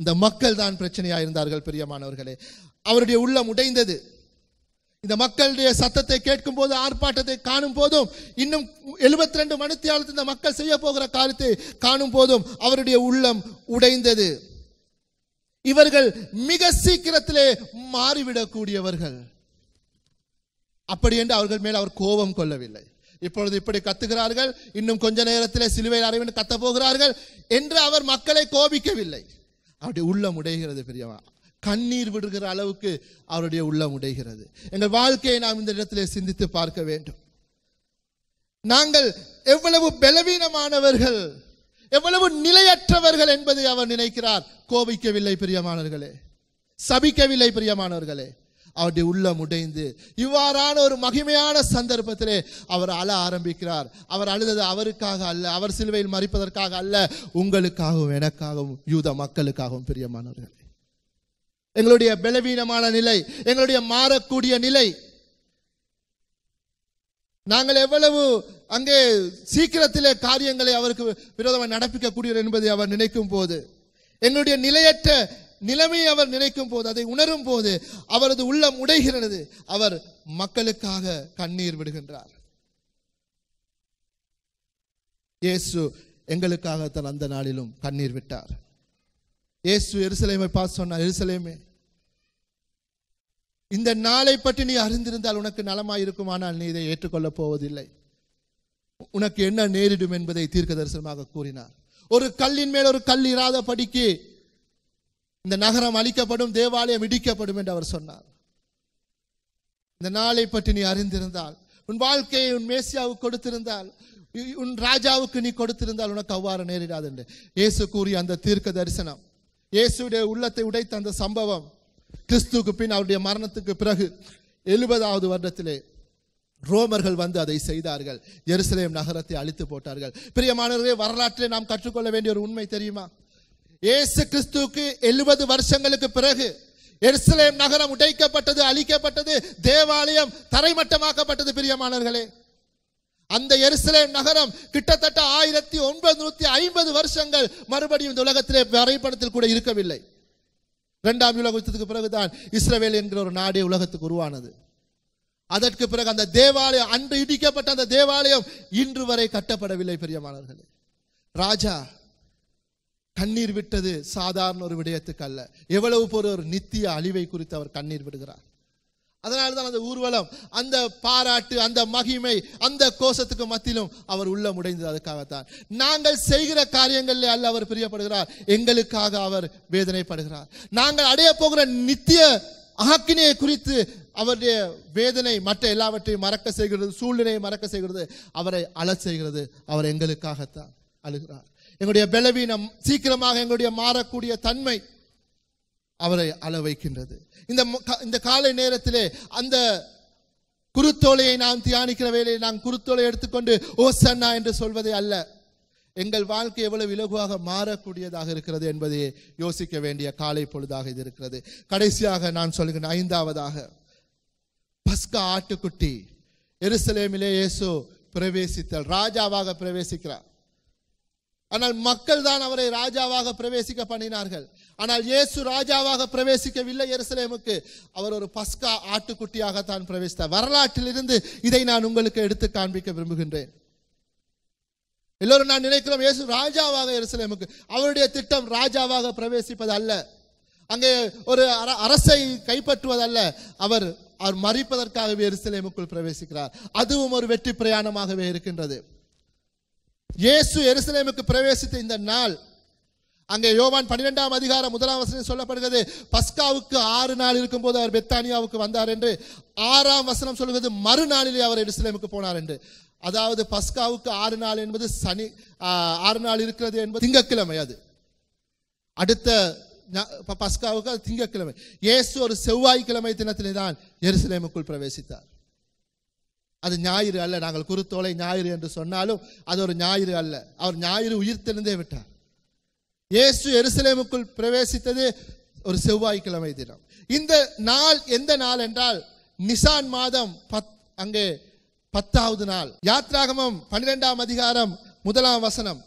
அந்த மக்கள் தான் பிரச்சனையாக இருந்தார்கள் பிரியமானவர்களே அவருடைய உள்ளம் உடைந்தது இந்த மக்களுடைய சத்தத்தை கேட்கும் போது ஆர்ப்பாட்டத்தை காணும் போதும் இன்னும் எழுபத்தி ரெண்டு மணித்தியாலத்தில் இந்த மக்கள் செய்ய போகிற காலத்தை காணும் போதும் அவருடைய உள்ளம் உடைந்தது இவர்கள் மிக சீக்கிரத்திலே மாறிவிடக்கூடியவர்கள் அப்படி என்று அவர்கள் மேல் அவர் கோபம் கொள்ளவில்லை இப்பொழுது இப்படி கத்துகிறார்கள் இன்னும் கொஞ்ச நேரத்தில் சிலுவையில் அறிவின்னு கத்த போகிறார்கள் என்று அவர் மக்களை கோபிக்கவில்லை அவருடைய உள்ளம் உடைகிறது பெரியவா கண்ணீர் விடுகிற அளவுக்கு அவருடைய உள்ளம் உடைகிறது எங்கள் வாழ்க்கையை நாம் இந்த இடத்திலே சிந்தித்து பார்க்க வேண்டும் நாங்கள் எவ்வளவு பலவீனமானவர்கள் எவ்வளவு நிலையற்றவர்கள் என்பதை அவர் நினைக்கிறார் கோபிக்கவில்லை பிரியமானவர்களே சபிக்கவில்லை பிரியமானவர்களே அவருடைய உள்ளம் உடைந்து இவ்வாறான ஒரு மகிமையான சந்தர்ப்பத்திலே அவர் அழ ஆரம்பிக்கிறார் அவர் அழுதது அவருக்காக அல்ல அவர் சிலுவையில் மறிப்பதற்காக அல்ல உங்களுக்காகவும் எனக்காகவும் யூத மக்களுக்காகவும் பிரியமானவர்களே எங்களுடைய பலவீனமான நிலை எங்களுடைய மாறக்கூடிய நிலை நாங்கள் எவ்வளவு அங்கே சீக்கிரத்திலே காரியங்களை அவருக்கு விரோதமாக நடப்பிக்கக்கூடியவர் என்பதை அவர் நினைக்கும் போது எங்களுடைய நிலையற்ற நிலைமையை அவர் நினைக்கும் போது அதை உணரும் போது அவரது உள்ளம் உடைகிறது அவர் மக்களுக்காக கண்ணீர் விடுகின்றார் இயேசு எங்களுக்காகத்தான் அந்த நாளிலும் கண்ணீர் விட்டார் இயேசு எருசலேமை பார்த்து சொன்னார் எருசலேமே இந்த நாளை பற்றி நீ அறிந்திருந்தால் உனக்கு ஆனால் நீ இதை ஏற்றுக்கொள்ளப் போவதில்லை உனக்கு என்ன நேரிடும் என்பதை தீர்க்க தரிசனமாக கூறினார் ஒரு கல்லின் மேல் ஒரு கல் இராத படிக்கு இந்த நகரம் அழிக்கப்படும் தேவாலயம் இடிக்கப்படும் என்று அவர் சொன்னார் இந்த நாளை பற்றி நீ அறிந்திருந்தால் உன் வாழ்க்கையை உன் மேசியாவுக்கு கொடுத்திருந்தால் உன் ராஜாவுக்கு நீ கொடுத்திருந்தால் உனக்கு அவ்வாறு நேரிடாது என்று இயேசு கூறிய அந்த தீர்க்க தரிசனம் இயேசுடைய உள்ளத்தை உடைத்த அந்த சம்பவம் கிறிஸ்துவுக்கு பின் அவருடைய மரணத்துக்கு பிறகு எழுபதாவது வருடத்திலே ரோமர்கள் வந்து அதை செய்தார்கள் எருசலேம் நகரத்தை அழித்து போட்டார்கள் பிரியமானவர்களே வரலாற்றை நாம் கற்றுக்கொள்ள வேண்டிய ஒரு உண்மை தெரியுமா ஏசு கிறிஸ்துவுக்கு எழுபது வருஷங்களுக்கு பிறகு எருசலேம் நகரம் உடைக்கப்பட்டது அழிக்கப்பட்டது தேவாலயம் தரைமட்டமாக்கப்பட்டது பிரியமானவர்களே அந்த எருசலேம் நகரம் கிட்டத்தட்ட ஆயிரத்தி ஒன்பது நூத்தி ஐம்பது வருஷங்கள் மறுபடியும் இந்த உலகத்திலே வரைபடத்தில் கூட இருக்கவில்லை ரெண்டாம் உலக யுத்தத்துக்கு பிறகுதான் இஸ்ரவேல் என்கிற ஒரு நாடே உலகத்துக்கு உருவானது அதற்கு பிறகு அந்த தேவாலயம் அன்று இடிக்கப்பட்ட அந்த தேவாலயம் இன்று வரை கட்டப்படவில்லை பெரியமானவர்களே ராஜா கண்ணீர் விட்டது சாதாரண ஒரு விடயத்துக்கு அல்ல எவ்வளவு பொருள் ஒரு நித்திய அழிவை குறித்து அவர் கண்ணீர் விடுகிறார் அதனால தான் அந்த ஊர்வலம் அந்த பாராட்டு அந்த மகிமை அந்த கோஷத்துக்கு மத்தியிலும் அவர் உள்ள முடைந்தது அதுக்காகத்தான் நாங்கள் செய்கிற காரியங்களில் அல்ல அவர் பிரியப்படுகிறார் எங்களுக்காக அவர் வேதனைப்படுகிறார் நாங்கள் அடைய போகிற நித்திய ஆக்கினையை குறித்து அவருடைய வேதனை மற்ற எல்லாவற்றையும் மறக்க செய்கிறது சூழ்நிலையை மறக்க செய்கிறது அவரை அழ செய்கிறது அவர் எங்களுக்காகத்தான் அழுகிறார் எங்களுடைய பலவீனம் சீக்கிரமாக எங்களுடைய மாறக்கூடிய தன்மை அவரை அள வைக்கின்றது இந்த இந்த காலை நேரத்திலே அந்த குருத்தோலையை நாம் தியானிக்கிற வேலையை நாம் குருத்தோலை எடுத்துக்கொண்டு ஓ சன்னா என்று சொல்வதே அல்ல எங்கள் வாழ்க்கை எவ்வளவு இலகுவாக மாறக்கூடியதாக இருக்கிறது என்பதையே யோசிக்க வேண்டிய காலை பொழுதாக இது இருக்கிறது கடைசியாக நான் சொல்கிறேன் ஐந்தாவதாக பஸ்கா ஆட்டுக்குட்டி எருசலேமிலே இயேசு பிரவேசித்தல் ராஜாவாக பிரவேசிக்கிறார் ஆனால் மக்கள் தான் அவரை ராஜாவாக பிரவேசிக்க பண்ணினார்கள் ஆனால் இயேசு ராஜாவாக பிரவேசிக்கவில்லை எருசலேமுக்கு அவர் ஒரு பஸ்கா ஆட்டுக்குட்டியாக தான் பிரவேசித்தார் வரலாற்றிலிருந்து இதை நான் உங்களுக்கு எடுத்து காண்பிக்க விரும்புகின்றேன் எல்லோரும் நான் நினைக்கிறோம் இயேசு ராஜாவாக எருசலேமுக்கு அவருடைய திட்டம் ராஜாவாக பிரவேசிப்பது அல்ல அங்கே ஒரு அரசை கைப்பற்றுவதல்ல அவர் அவர் மறிப்பதற்காகவே எருசலேமுக்குள் பிரவேசிக்கிறார் அதுவும் ஒரு வெற்றி பிரயாணமாகவே இருக்கின்றது இயேசு எருசலேமுக்கு பிரவேசித்த இந்த நாள் அங்கே யோவான் பன்னிரெண்டாம் அதிகாரம் முதலாம் வசனம் சொல்லப்படுகிறது பஸ்காவுக்கு ஆறு நாள் இருக்கும்போது அவர் பெத்தானியாவுக்கு வந்தார் என்று ஆறாம் வசனம் சொல்கிறது மறுநாளிலே அவர் எருசலேமுக்கு போனார் என்று அதாவது பஸ்காவுக்கு ஆறு நாள் என்பது சனி ஆறு நாள் இருக்கிறது என்பது திங்கக்கிழமை அது அடுத்த பஸ்காவுக்கு அது திங்கக்கிழமை இயேசு ஒரு செவ்வாய்க்கிழமை தினத்திலே தான் எருசலேமுக்குள் பிரவேசித்தார் அது ஞாயிறு அல்ல நாங்கள் குருத்தோலை ஞாயிறு என்று சொன்னாலும் அது ஒரு ஞாயிறு அல்ல அவர் ஞாயிறு உயிர்த்தெழுந்தே விட்டார் இயேசு எருசலேமுக்குள் பிரவேசித்தது ஒரு செவ்வாய்க்கிழமை தினம் இந்த நாள் எந்த நாள் என்றால் நிசான் மாதம் பத் அங்கே பத்தாவது நாள் யாத்ராகமம் பன்னிரெண்டாம் அதிகாரம் முதலாம் வசனம்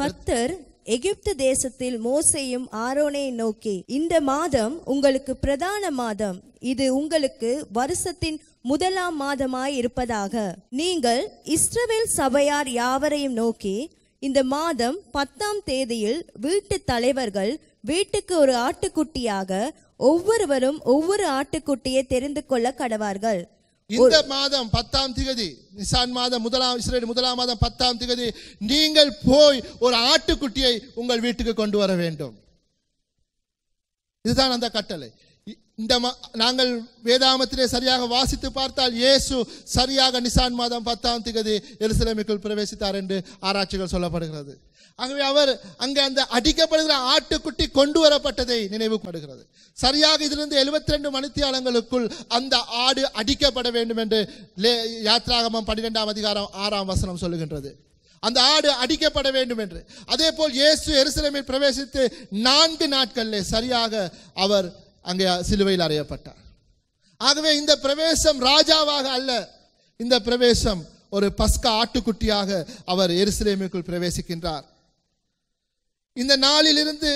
கர்த்தர் எகிப்து தேசத்தில் மோசையும் ஆரோனை நோக்கி இந்த மாதம் உங்களுக்கு பிரதான மாதம் இது உங்களுக்கு வருஷத்தின் முதலாம் மாதமாய் இருப்பதாக நீங்கள் இஸ்ரவேல் சபையார் யாவரையும் நோக்கி இந்த மாதம் பத்தாம் தேதியில் வீட்டு தலைவர்கள் வீட்டுக்கு ஒரு ஆட்டுக்குட்டியாக ஒவ்வொருவரும் ஒவ்வொரு ஆட்டுக்குட்டியை தெரிந்து கொள்ள கடவார்கள் இந்த மாதம் பத்தாம் திகதி நிசான் மாதம் முதலாம் இஸ்ரேல் முதலாம் மாதம் பத்தாம் திகதி நீங்கள் போய் ஒரு ஆட்டுக்குட்டியை உங்கள் வீட்டுக்கு கொண்டு வர வேண்டும் இதுதான் அந்த கட்டளை இந்த நாங்கள் வேதாமத்திலே சரியாக வாசித்து பார்த்தால் இயேசு சரியாக நிசான் மாதம் பத்தாம் திகதி எருசலேமிக்குள் பிரவேசித்தார் என்று ஆராய்ச்சிகள் சொல்லப்படுகிறது ஆகவே அவர் அங்கே அந்த அடிக்கப்படுகிற ஆட்டுக்குட்டி கொண்டு வரப்பட்டதை நினைவுபடுகிறது சரியாக இதிலிருந்து எழுபத்தி ரெண்டு மணித்தியாளங்களுக்குள் அந்த ஆடு அடிக்கப்பட வேண்டும் என்று லே யாத்ராகமம் பன்னிரெண்டாம் அதிகாரம் ஆறாம் வசனம் சொல்லுகின்றது அந்த ஆடு அடிக்கப்பட வேண்டும் என்று அதே போல் இயேசு எருசலமில் பிரவேசித்து நான்கு நாட்களிலே சரியாக அவர் அங்கே சிலுவையில் அறையப்பட்டார் ஆகவே இந்த பிரவேசம் ராஜாவாக அல்ல இந்த பிரவேசம் ஒரு பஸ்கா ஆட்டுக்குட்டியாக அவர் எருசலேமுக்குள் பிரவேசிக்கின்றார் இந்த நாளிலிருந்து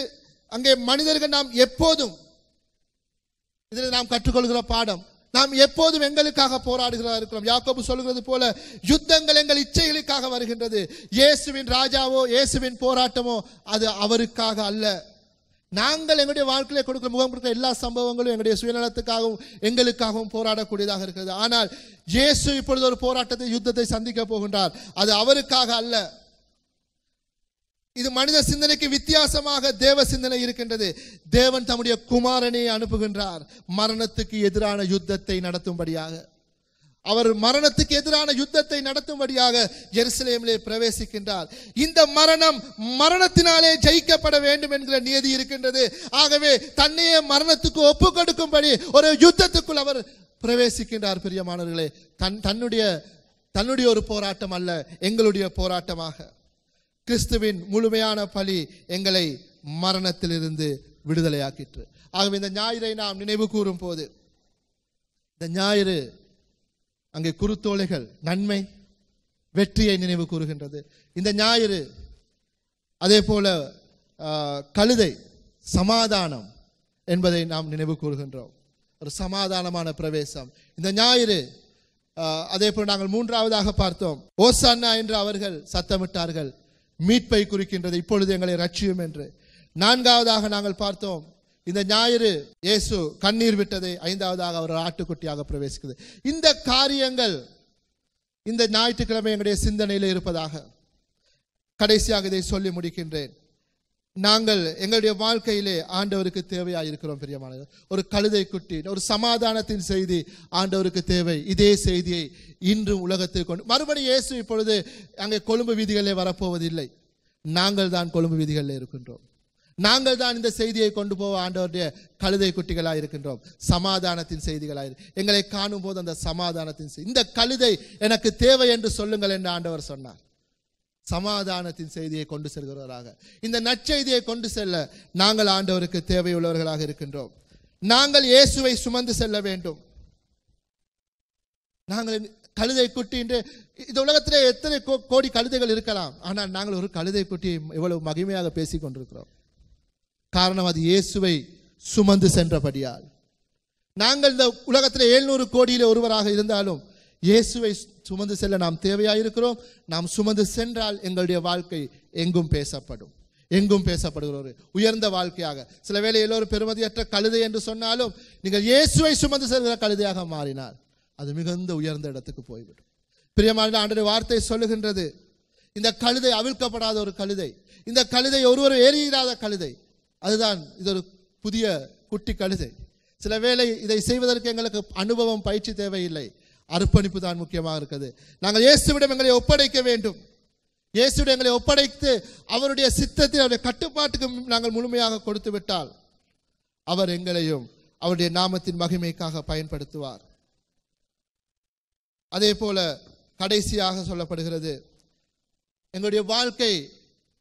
அங்கே மனிதர்கள் நாம் எப்போதும் இதில் நாம் கற்றுக்கொள்கிற பாடம் நாம் எப்போதும் எங்களுக்காக போராடுகிறதா இருக்கிறோம் யாக்கோபு சொல்கிறது போல யுத்தங்கள் எங்கள் இச்சைகளுக்காக வருகின்றது இயேசுவின் ராஜாவோ இயேசுவின் போராட்டமோ அது அவருக்காக அல்ல நாங்கள் எங்களுடைய வாழ்க்கையில கொடுக்க முகம் கொடுக்க எல்லா சம்பவங்களும் எங்களுடைய சுயநலத்துக்காகவும் எங்களுக்காகவும் போராடக்கூடியதாக இருக்கிறது ஆனால் இயேசு இப்பொழுது ஒரு போராட்டத்தை யுத்தத்தை சந்திக்க போகின்றார் அது அவருக்காக அல்ல இது மனித சிந்தனைக்கு வித்தியாசமாக தேவ சிந்தனை இருக்கின்றது தேவன் தம்முடைய குமாரனை அனுப்புகின்றார் மரணத்துக்கு எதிரான யுத்தத்தை நடத்தும்படியாக அவர் மரணத்துக்கு எதிரான யுத்தத்தை நடத்தும்படியாக ஜெருசலேமிலே பிரவேசிக்கின்றார் இந்த மரணம் மரணத்தினாலே ஜெயிக்கப்பட வேண்டும் என்கிற நியதி இருக்கின்றது ஆகவே தன்னையே மரணத்துக்கு ஒப்பு கொடுக்கும்படி ஒரு யுத்தத்துக்குள் அவர் பிரவேசிக்கின்றார் பிரியமானவர்களே தன் தன்னுடைய தன்னுடைய ஒரு போராட்டம் அல்ல எங்களுடைய போராட்டமாக கிறிஸ்துவின் முழுமையான பலி எங்களை மரணத்திலிருந்து விடுதலையாக்கிற்று ஆகவே இந்த ஞாயிறை நாம் நினைவு கூறும் போது இந்த ஞாயிறு அங்கே குருத்தோலைகள் நன்மை வெற்றியை நினைவு கூறுகின்றது இந்த ஞாயிறு அதே போல கழுதை சமாதானம் என்பதை நாம் நினைவு கூறுகின்றோம் ஒரு சமாதானமான பிரவேசம் இந்த ஞாயிறு அதே போல் நாங்கள் மூன்றாவதாக பார்த்தோம் ஓசான்னா என்று அவர்கள் சத்தமிட்டார்கள் மீட்பை குறிக்கின்றது இப்பொழுது எங்களை ரட்சியும் என்று நான்காவதாக நாங்கள் பார்த்தோம் இந்த ஞாயிறு இயேசு கண்ணீர் விட்டதை ஐந்தாவதாக அவர் ஆட்டுக்குட்டியாக பிரவேசிக்குது இந்த காரியங்கள் இந்த ஞாயிற்றுக்கிழமை எங்களுடைய சிந்தனையில் இருப்பதாக கடைசியாக இதை சொல்லி முடிக்கின்றேன் நாங்கள் எங்களுடைய வாழ்க்கையிலே ஆண்டவருக்கு தேவையாக இருக்கிறோம் பெரியமான ஒரு கழுதை குட்டி ஒரு சமாதானத்தின் செய்தி ஆண்டவருக்கு தேவை இதே செய்தியை இன்றும் உலகத்தில் கொண்டு மறுபடி இயேசு இப்பொழுது அங்கே கொழும்பு வீதிகளில் வரப்போவதில்லை நாங்கள் தான் கொழும்பு வீதிகளில் இருக்கின்றோம் நாங்கள் தான் இந்த செய்தியை கொண்டு போக ஆண்டவருடைய கழுதை குட்டிகளாக இருக்கின்றோம் சமாதானத்தின் செய்திகளாக எங்களை காணும் போது அந்த சமாதானத்தின் இந்த கழுதை எனக்கு தேவை என்று சொல்லுங்கள் என்று ஆண்டவர் சொன்னார் சமாதானத்தின் செய்தியை கொண்டு செல்கிறவர்களாக இந்த நற்செய்தியை கொண்டு செல்ல நாங்கள் ஆண்டவருக்கு தேவையுள்ளவர்களாக இருக்கின்றோம் நாங்கள் இயேசுவை சுமந்து செல்ல வேண்டும் நாங்கள் கழுதை குட்டி என்று இந்த உலகத்திலே எத்தனை கோடி கழுதைகள் இருக்கலாம் ஆனால் நாங்கள் ஒரு கழுதை குட்டி இவ்வளவு மகிமையாக பேசி கொண்டிருக்கிறோம் காரணம் அது இயேசுவை சுமந்து சென்றபடியால் நாங்கள் இந்த உலகத்தில் எழுநூறு கோடியில் ஒருவராக இருந்தாலும் இயேசுவை சுமந்து செல்ல நாம் தேவையாயிருக்கிறோம் நாம் சுமந்து சென்றால் எங்களுடைய வாழ்க்கை எங்கும் பேசப்படும் எங்கும் பேசப்படுகிற ஒரு உயர்ந்த வாழ்க்கையாக சில வேலை எல்லோரும் பெருமதியற்ற கழுதை என்று சொன்னாலும் நீங்கள் இயேசுவை சுமந்து செல்கிற கழுதையாக மாறினால் அது மிகுந்த உயர்ந்த இடத்துக்கு போய்விடும் பிரியமான ஆண்டு வார்த்தை சொல்லுகின்றது இந்த கழுதை அவிழ்க்கப்படாத ஒரு கழுதை இந்த கழுதை ஒருவர் ஏறியிடாத கழுதை அதுதான் இது ஒரு புதிய குட்டி கழுதை சில வேளை இதை செய்வதற்கு எங்களுக்கு அனுபவம் பயிற்சி தேவையில்லை அர்ப்பணிப்பு தான் முக்கியமாக இருக்குது நாங்கள் இயேசுவிடம் எங்களை ஒப்படைக்க வேண்டும் இயேசுவிடம் எங்களை ஒப்படைத்து அவருடைய சித்தத்தில் அவருடைய கட்டுப்பாட்டுக்கு நாங்கள் முழுமையாக கொடுத்து விட்டால் அவர் எங்களையும் அவருடைய நாமத்தின் மகிமைக்காக பயன்படுத்துவார் அதே போல கடைசியாக சொல்லப்படுகிறது எங்களுடைய வாழ்க்கை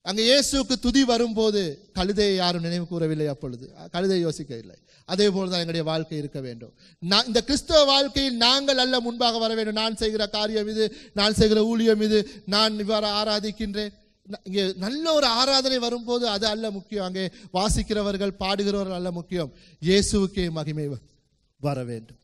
அங்கே இயேசுக்கு துதி வரும்போது கழுதையை யாரும் நினைவு கூறவில்லை அப்பொழுது கழுதை யோசிக்க இல்லை அதே போல் தான் எங்களுடைய வாழ்க்கை இருக்க வேண்டும் நான் இந்த கிறிஸ்தவ வாழ்க்கையில் நாங்கள் அல்ல முன்பாக வர வேண்டும் நான் செய்கிற காரியம் இது நான் செய்கிற ஊழியம் இது நான் இவ்வாறு ஆராதிக்கின்றேன் இங்கே நல்ல ஒரு ஆராதனை வரும்போது அது அல்ல முக்கியம் அங்கே வாசிக்கிறவர்கள் பாடுகிறவர்கள் அல்ல முக்கியம் இயேசுக்கே மகிமை வர வேண்டும்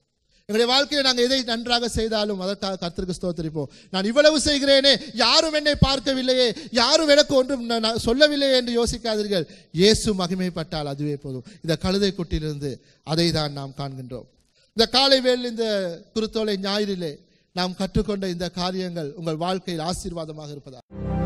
எங்களுடைய வாழ்க்கையில் நாங்கள் எதை நன்றாக செய்தாலும் அதற்காக கர்த்தருக்கு ஸ்தோத்திரிப்போம் நான் இவ்வளவு செய்கிறேனே யாரும் என்னை பார்க்கவில்லையே யாரும் எனக்கு ஒன்றும் சொல்லவில்லையே என்று யோசிக்காதீர்கள் இயேசு மகிமைப்பட்டால் அதுவே போதும் இந்த கழுதை குட்டியிலிருந்து அதை தான் நாம் காண்கின்றோம் இந்த காலை வேல் இந்த குருத்தோலை ஞாயிறிலே நாம் கற்றுக்கொண்ட இந்த காரியங்கள் உங்கள் வாழ்க்கையில் ஆசீர்வாதமாக இருப்பதா